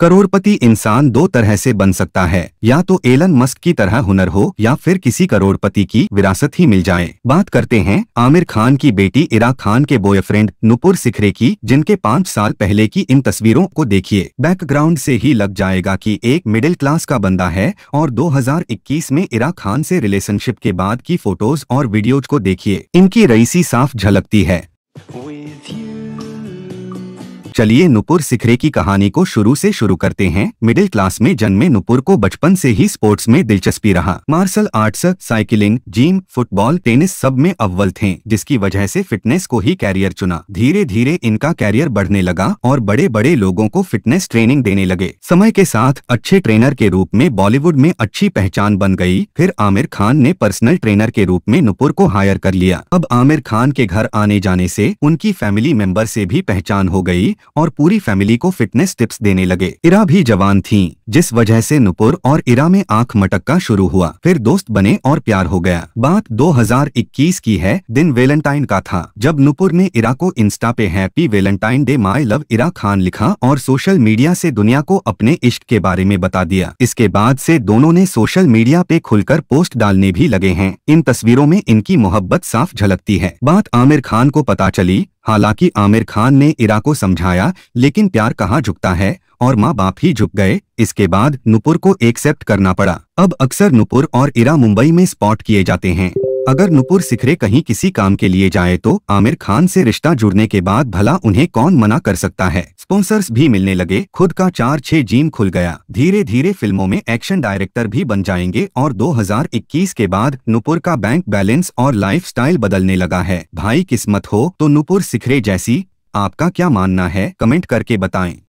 करोड़पति इंसान दो तरह से बन सकता है या तो एलन मस्क की तरह हुनर हो या फिर किसी करोड़पति की विरासत ही मिल जाए बात करते हैं आमिर खान की बेटी इरा खान के बॉयफ्रेंड नुपुर सिखरे की जिनके पाँच साल पहले की इन तस्वीरों को देखिए बैकग्राउंड से ही लग जाएगा कि एक मिडिल क्लास का बंदा है और 2021 में इरा खान से रिलेशनशिप के बाद की फोटोज और वीडियोज को देखिए इनकी रईसी साफ झलकती है चलिए नुपुर सिखरे की कहानी को शुरू से शुरू करते हैं मिडिल क्लास में जन्मे नुपुर को बचपन से ही स्पोर्ट्स में दिलचस्पी रहा martial arts cycling gym football tennis सब में अव्वल थे जिसकी वजह से फिटनेस को ही कैरियर चुना धीरे धीरे इनका कैरियर बढ़ने लगा और बड़े बड़े लोगों को फिटनेस ट्रेनिंग देने लगे समय के साथ अच्छे ट्रेनर के रूप में बॉलीवुड में अच्छी पहचान बन गयी फिर आमिर खान ने पर्सनल ट्रेनर के रूप में नुपुर को हायर कर लिया अब आमिर खान के घर आने जाने ऐसी उनकी फैमिली मेंबर ऐसी भी पहचान हो गयी और पूरी फैमिली को फिटनेस टिप्स देने लगे इरा भी जवान थी जिस वजह से नुपुर और इरा में आंख मटक्का शुरू हुआ फिर दोस्त बने और प्यार हो गया बात 2021 की है दिन वेलेंटाइन का था जब नुपुर ने इरा को इंस्टा पे happy Valentine day my love Ira Khan लिखा और सोशल मीडिया से दुनिया को अपने इश्क के बारे में बता दिया इसके बाद से दोनों ने सोशल मीडिया पे खुलकर पोस्ट डालने भी लगे हैं इन तस्वीरों में इनकी मोहब्बत साफ झलकती है बात आमिर खान को पता चली हालांकि आमिर खान ने इरा को समझाया लेकिन प्यार कहाँ झुकता है और माँ बाप ही झुक गए इसके बाद नुपुर को एक्सेप्ट करना पड़ा अब अक्सर नुपुर और इरा मुंबई में स्पॉट किए जाते हैं अगर नुपुर सिखरे कहीं किसी काम के लिए जाए तो आमिर खान से रिश्ता जुड़ने के बाद भला उन्हें कौन मना कर सकता है स्पॉन्सर्स भी मिलने लगे खुद का चार छह जीम खुल गया धीरे धीरे फिल्मों में एक्शन डायरेक्टर भी बन जाएंगे और 2021 के बाद नुपुर का बैंक बैलेंस और लाइफ बदलने लगा है भाई किस्मत हो तो नुपुर सिखरे जैसी आपका क्या मानना है कमेंट करके बताएं